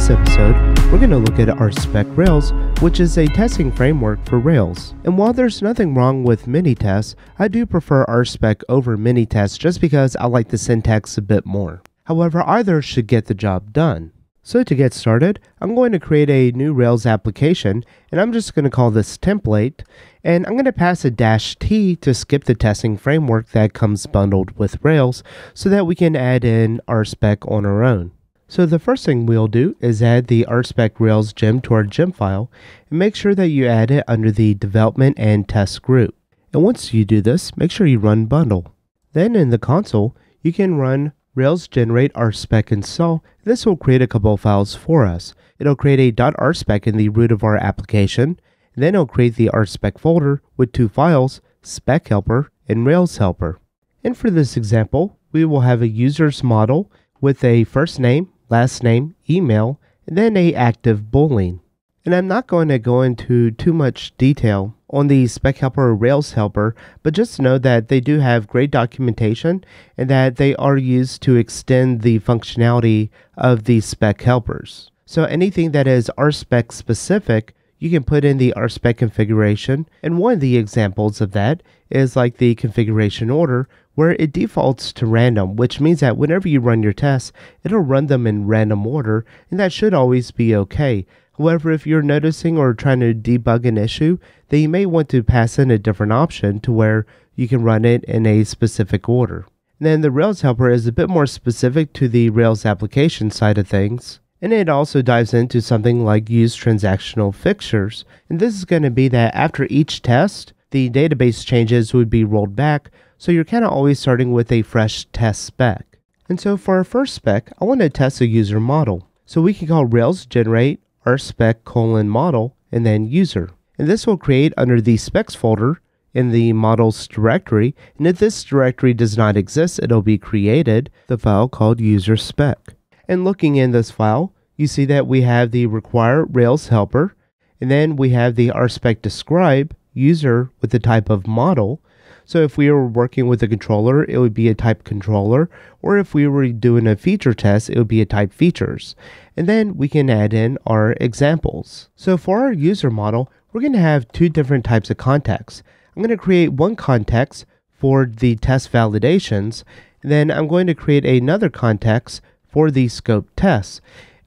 this episode, we're going to look at RSpec Rails, which is a testing framework for Rails. And while there's nothing wrong with MiniTest, I do prefer RSpec over MiniTest just because I like the syntax a bit more. However, either should get the job done. So to get started, I'm going to create a new Rails application, and I'm just going to call this template, and I'm going to pass a dash T to skip the testing framework that comes bundled with Rails so that we can add in our spec on our own. So the first thing we'll do is add the RSpec Rails gem to our gem file and make sure that you add it under the development and test group. And once you do this, make sure you run bundle. Then in the console, you can run Rails generate RSpec install. This will create a couple of files for us. It'll create a .rspec in the root of our application. Then it'll create the RSpec folder with two files, spec helper and Rails helper. And for this example, we will have a user's model with a first name, last name, email, and then a active boolean. And I'm not going to go into too much detail on the Spec Helper Rails Helper, but just know that they do have great documentation and that they are used to extend the functionality of the Spec Helpers. So anything that is RSpec specific, you can put in the RSpec configuration. And one of the examples of that is like the configuration order, where it defaults to random, which means that whenever you run your tests, it'll run them in random order, and that should always be okay. However, if you're noticing or trying to debug an issue, then you may want to pass in a different option to where you can run it in a specific order. And then the Rails helper is a bit more specific to the Rails application side of things. And it also dives into something like use transactional fixtures. And this is going to be that after each test, the database changes would be rolled back so you're kind of always starting with a fresh test spec. And so for our first spec, I want to test a user model. So we can call Rails generate our spec colon model and then user. And this will create under the specs folder in the models directory. And if this directory does not exist, it'll be created the file called user spec. And looking in this file, you see that we have the require Rails helper, and then we have the rspec describe user with the type of model, so if we were working with a controller, it would be a type controller, or if we were doing a feature test, it would be a type features. And then we can add in our examples. So for our user model, we're going to have two different types of contexts. I'm going to create one context for the test validations, then I'm going to create another context for the scope tests.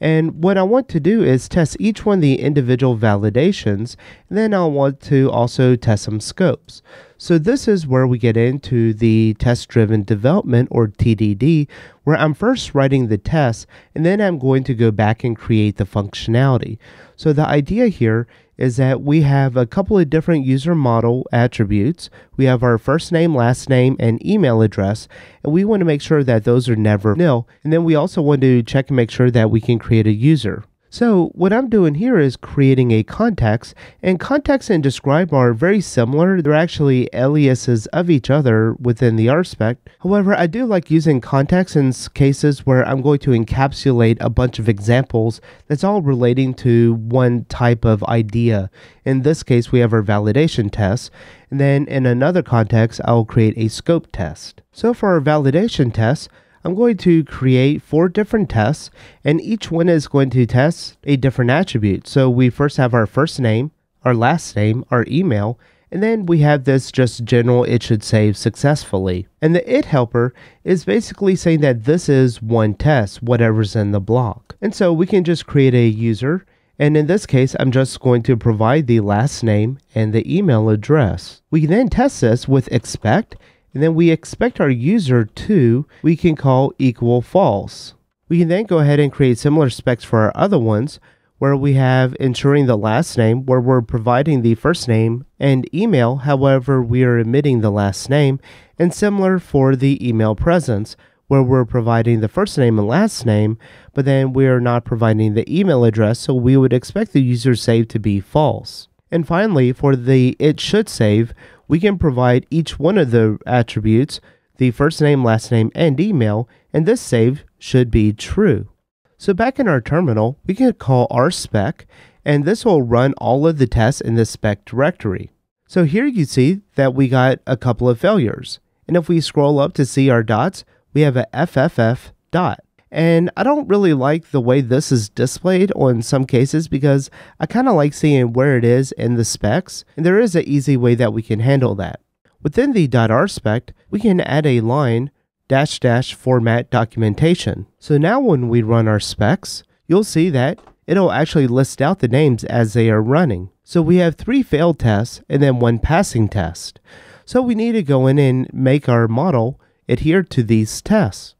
And what I want to do is test each one of the individual validations, then I'll want to also test some scopes. So this is where we get into the test-driven development or TDD, where I'm first writing the test, and then I'm going to go back and create the functionality. So the idea here is that we have a couple of different user model attributes. We have our first name, last name, and email address, and we want to make sure that those are never nil. And then we also want to check and make sure that we can create a user. So what I'm doing here is creating a context, and context and describe are very similar. They're actually aliases of each other within the RSpec. However, I do like using context in cases where I'm going to encapsulate a bunch of examples that's all relating to one type of idea. In this case, we have our validation test. And then in another context, I'll create a scope test. So for our validation test, I'm going to create four different tests and each one is going to test a different attribute. So we first have our first name, our last name, our email, and then we have this just general it should save successfully. And the it helper is basically saying that this is one test, whatever's in the block. And so we can just create a user and in this case, I'm just going to provide the last name and the email address. We then test this with expect and then we expect our user to, we can call equal false. We can then go ahead and create similar specs for our other ones where we have ensuring the last name where we're providing the first name and email, however we are omitting the last name, and similar for the email presence where we're providing the first name and last name, but then we are not providing the email address, so we would expect the user save to be false. And finally, for the it should save, we can provide each one of the attributes, the first name, last name, and email, and this save should be true. So back in our terminal, we can call our spec, and this will run all of the tests in the spec directory. So here you see that we got a couple of failures. And if we scroll up to see our dots, we have a FFF dot. And I don't really like the way this is displayed on some cases because I kind of like seeing where it is in the specs, and there is an easy way that we can handle that. Within the .r spec, we can add a line dash dash format documentation. So now when we run our specs, you'll see that it'll actually list out the names as they are running. So we have three failed tests and then one passing test. So we need to go in and make our model adhere to these tests.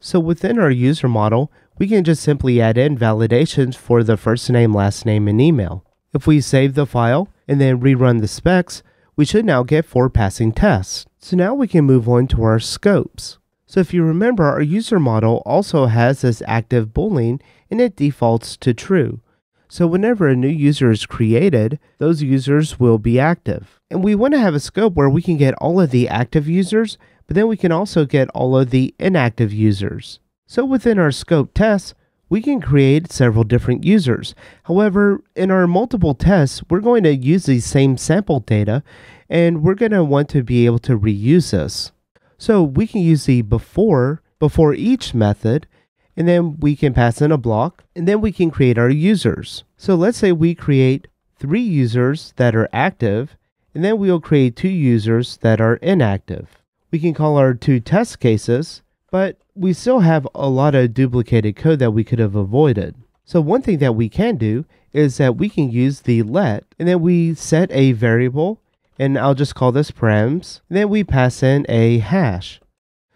So within our user model, we can just simply add in validations for the first name, last name, and email. If we save the file and then rerun the specs, we should now get four passing tests. So now we can move on to our scopes. So if you remember, our user model also has this active boolean and it defaults to true. So whenever a new user is created, those users will be active. And we want to have a scope where we can get all of the active users but then we can also get all of the inactive users. So within our scope tests, we can create several different users. However, in our multiple tests, we're going to use the same sample data and we're going to want to be able to reuse this. So we can use the before, before each method, and then we can pass in a block, and then we can create our users. So let's say we create three users that are active, and then we'll create two users that are inactive we can call our two test cases, but we still have a lot of duplicated code that we could have avoided. So one thing that we can do is that we can use the let, and then we set a variable, and I'll just call this params, and then we pass in a hash.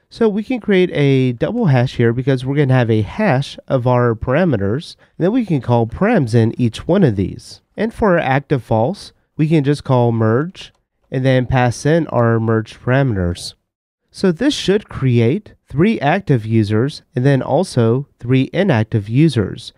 So we can create a double hash here because we're going to have a hash of our parameters, and then we can call params in each one of these. And for our active false, we can just call merge, and then pass in our merged parameters. So this should create three active users and then also three inactive users.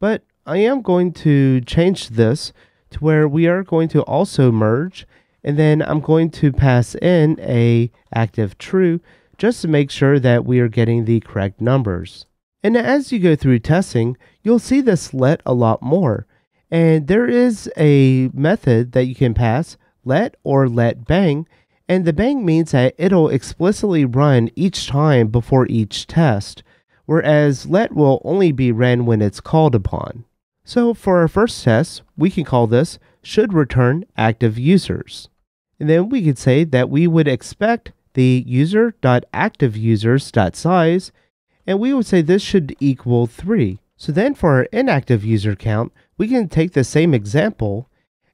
But I am going to change this to where we are going to also merge and then I'm going to pass in a active true just to make sure that we are getting the correct numbers. And as you go through testing, you'll see this let a lot more. And there is a method that you can pass let or let bang and the bang means that it'll explicitly run each time before each test, whereas let will only be run when it's called upon. So for our first test, we can call this should return active users. And then we could say that we would expect the user.activeusers.size, and we would say this should equal 3. So then for our inactive user count, we can take the same example,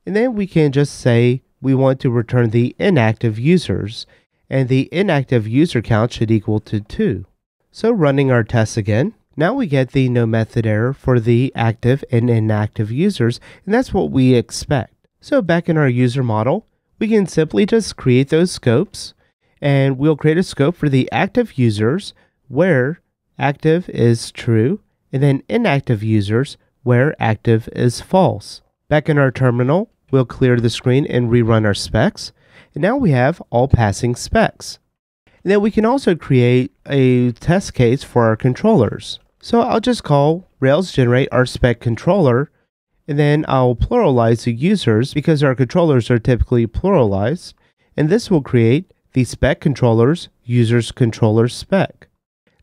and then we can just say we want to return the inactive users, and the inactive user count should equal to 2. So running our tests again, now we get the no method error for the active and inactive users, and that's what we expect. So back in our user model, we can simply just create those scopes, and we'll create a scope for the active users where active is true, and then inactive users where active is false. Back in our terminal, We'll clear the screen and rerun our specs. And now we have all passing specs. And then we can also create a test case for our controllers. So I'll just call Rails generate our spec controller and then I'll pluralize the users because our controllers are typically pluralized. And this will create the spec controllers users controller spec.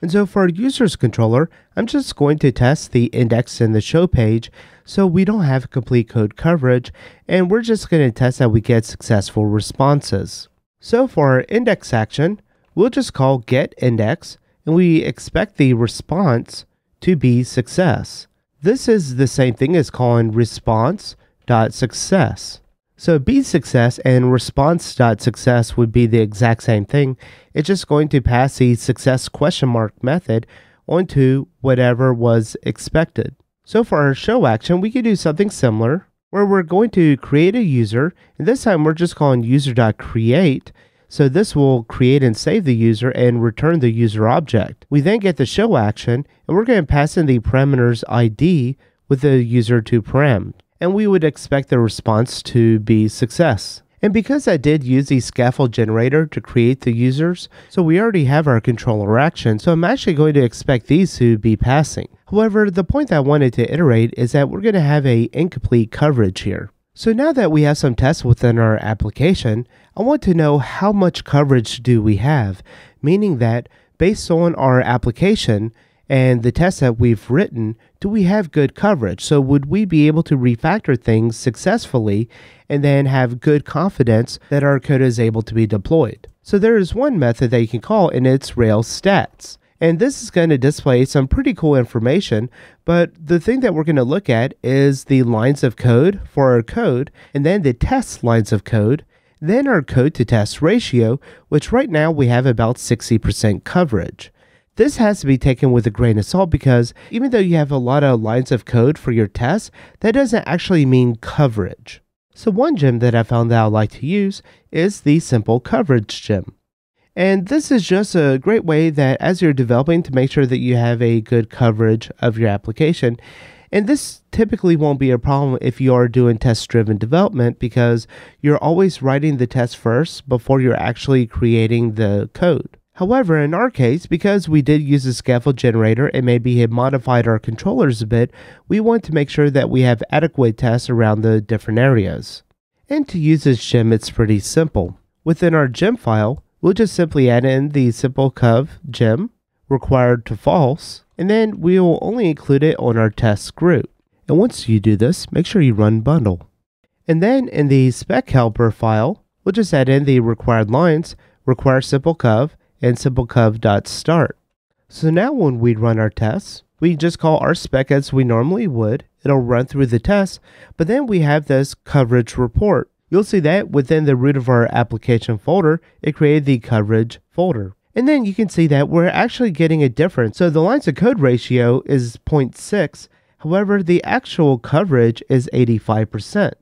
And so for our users controller, I'm just going to test the index and the show page so we don't have complete code coverage, and we're just going to test that we get successful responses. So for our index action, we'll just call getIndex, and we expect the response to be success. This is the same thing as calling response.success. So be success and response.success would be the exact same thing. It's just going to pass the success question mark method onto whatever was expected. So for our show action, we could do something similar where we're going to create a user, and this time we're just calling user.create. So this will create and save the user and return the user object. We then get the show action, and we're going to pass in the parameter's ID with the user to param. And we would expect the response to be success. And because I did use the scaffold generator to create the users, so we already have our controller action, so I'm actually going to expect these to be passing. However, the point I wanted to iterate is that we're going to have a incomplete coverage here. So now that we have some tests within our application, I want to know how much coverage do we have, meaning that based on our application, and the tests that we've written, do we have good coverage? So, would we be able to refactor things successfully and then have good confidence that our code is able to be deployed? So, there is one method that you can call, and it's Rails stats. And this is going to display some pretty cool information, but the thing that we're going to look at is the lines of code for our code, and then the test lines of code, then our code to test ratio, which right now we have about 60% coverage. This has to be taken with a grain of salt because even though you have a lot of lines of code for your tests, that doesn't actually mean coverage. So one gem that I found that I like to use is the simple coverage gem. And this is just a great way that as you're developing to make sure that you have a good coverage of your application. And this typically won't be a problem if you are doing test driven development because you're always writing the test first before you're actually creating the code. However, in our case, because we did use a scaffold generator and maybe it modified our controllers a bit, we want to make sure that we have adequate tests around the different areas. And to use this gem, it's pretty simple. Within our gem file, we'll just simply add in the simple cov gem required to false, and then we will only include it on our test group. And once you do this, make sure you run bundle. And then in the spec helper file, we'll just add in the required lines, require simple cov, and simplecov.start. So now when we run our tests, we just call our spec as we normally would. It'll run through the test, but then we have this coverage report. You'll see that within the root of our application folder, it created the coverage folder. And then you can see that we're actually getting a difference. So the lines of code ratio is 0.6. However, the actual coverage is 85%.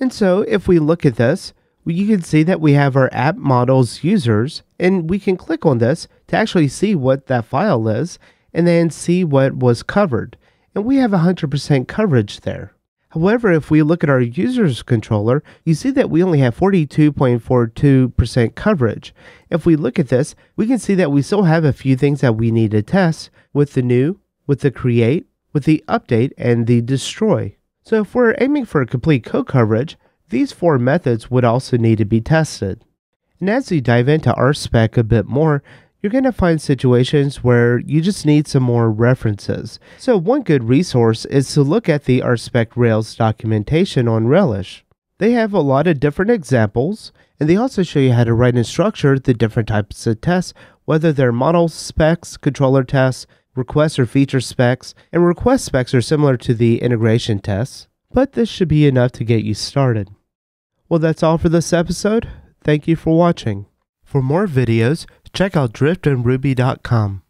And so if we look at this, you can see that we have our app models users and we can click on this to actually see what that file is and then see what was covered. And we have 100% coverage there. However, if we look at our users controller, you see that we only have 42.42% coverage. If we look at this, we can see that we still have a few things that we need to test with the new, with the create, with the update, and the destroy. So if we're aiming for complete code coverage, these four methods would also need to be tested. And as you dive into RSpec a bit more, you're going to find situations where you just need some more references. So one good resource is to look at the RSpec Rails documentation on Relish. They have a lot of different examples, and they also show you how to write and structure the different types of tests, whether they're model specs, controller tests, requests or feature specs, and request specs are similar to the integration tests, but this should be enough to get you started. Well, that's all for this episode. Thank you for watching. For more videos, check out driftandruby.com.